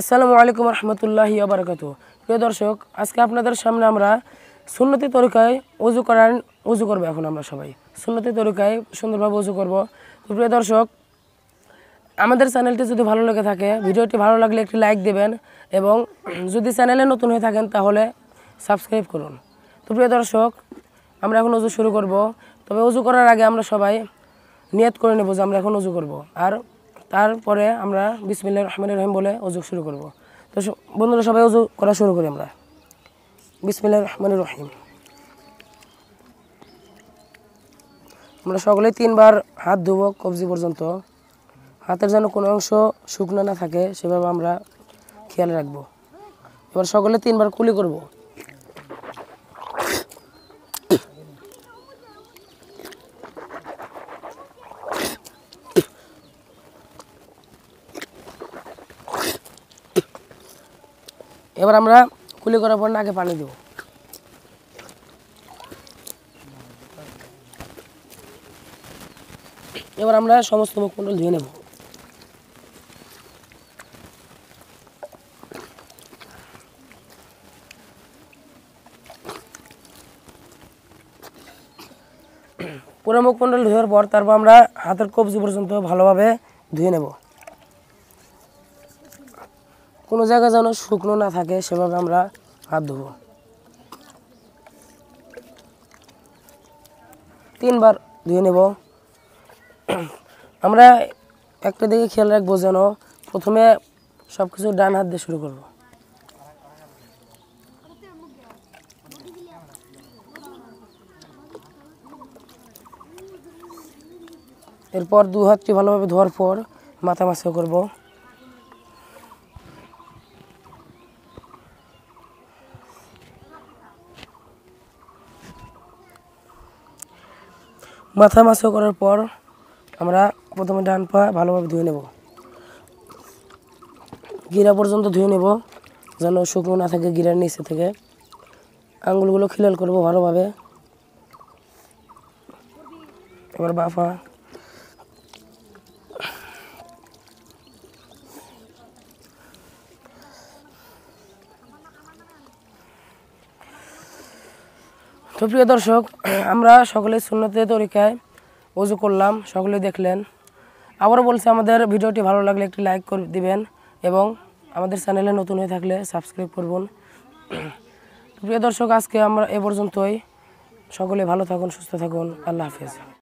আসসালামু আলাইকুম রহমতুল্লাহি আবরকাত প্রিয় দর্শক আজকে আপনাদের সামনে আমরা সুন্নতি তরিকায় উজু করার উজু করবো এখন আমরা সবাই সুন্নতি তরিকায় সুন্দরভাবে উজু করব প্রিয় দর্শক আমাদের চ্যানেলটি যদি ভালো লেগে থাকে ভিডিওটি ভালো লাগলে একটি লাইক দেবেন এবং যদি চ্যানেলে নতুন হয়ে থাকেন তাহলে সাবস্ক্রাইব করুন তো প্রিয় দর্শক আমরা এখন উজু শুরু করব তবে উজু করার আগে আমরা সবাই নিয়ত করে নেব যে আমরা এখন উজু করব আর তারপরে আমরা বিসমিল্লা রহমান রহিম বলে অজু শুরু করব তো বন্ধুরা সবাই অজু করা শুরু করি আমরা বিসমিল্লা রহমান রহিম আমরা সকলে তিনবার হাত ধুব কবজি পর্যন্ত হাতের যেন কোনো অংশ শুকনো না থাকে সেভাবে আমরা খেয়াল রাখবো এবার সকলে তিনবার কুলি করবো এবার আমরা কুলি করার পর নাকে পানি দেব এবার আমরা সমস্ত মুখমন্ডল ধুয়ে নেব পুরো মুখমন্ডল ধোয়ার পর তারপর আমরা হাতের কবজি পর্যন্ত ভালোভাবে ধুয়ে নেবো কোনো জায়গা যেন শুকনো না থাকে সেভাবে আমরা হাত ধুব তিনবার ধুয়ে নেব আমরা একটা দিকে খেয়াল রাখবো যেন প্রথমে সব কিছু ডান হাত দিয়ে শুরু করব এরপর দু হাতটি ভালোভাবে ধোয়ার পর মাথা মাছও করবো মাথা মাছ করার পর আমরা প্রথমে ডান পা ভালোভাবে ধুয়ে নেব গিরা পর্যন্ত ধুয়ে নেব যেন শুকনো না থাকে গিরার নিচে থেকে আঙুলগুলো খিলাল করব ভালোভাবে এবার বাফা সুপ্রিয় দর্শক আমরা সকলে শূন্যতে তরিকায় উজু করলাম সকলে দেখলেন আবারও বলছি আমাদের ভিডিওটি ভালো লাগলে একটি লাইক করে দিবেন এবং আমাদের চ্যানেলে নতুন হয়ে থাকলে সাবস্ক্রাইব করবেন প্রিয় দর্শক আজকে আমরা এ পর্যন্তই সকলে ভালো থাকুন সুস্থ থাকুন আল্লাহ হাফেজ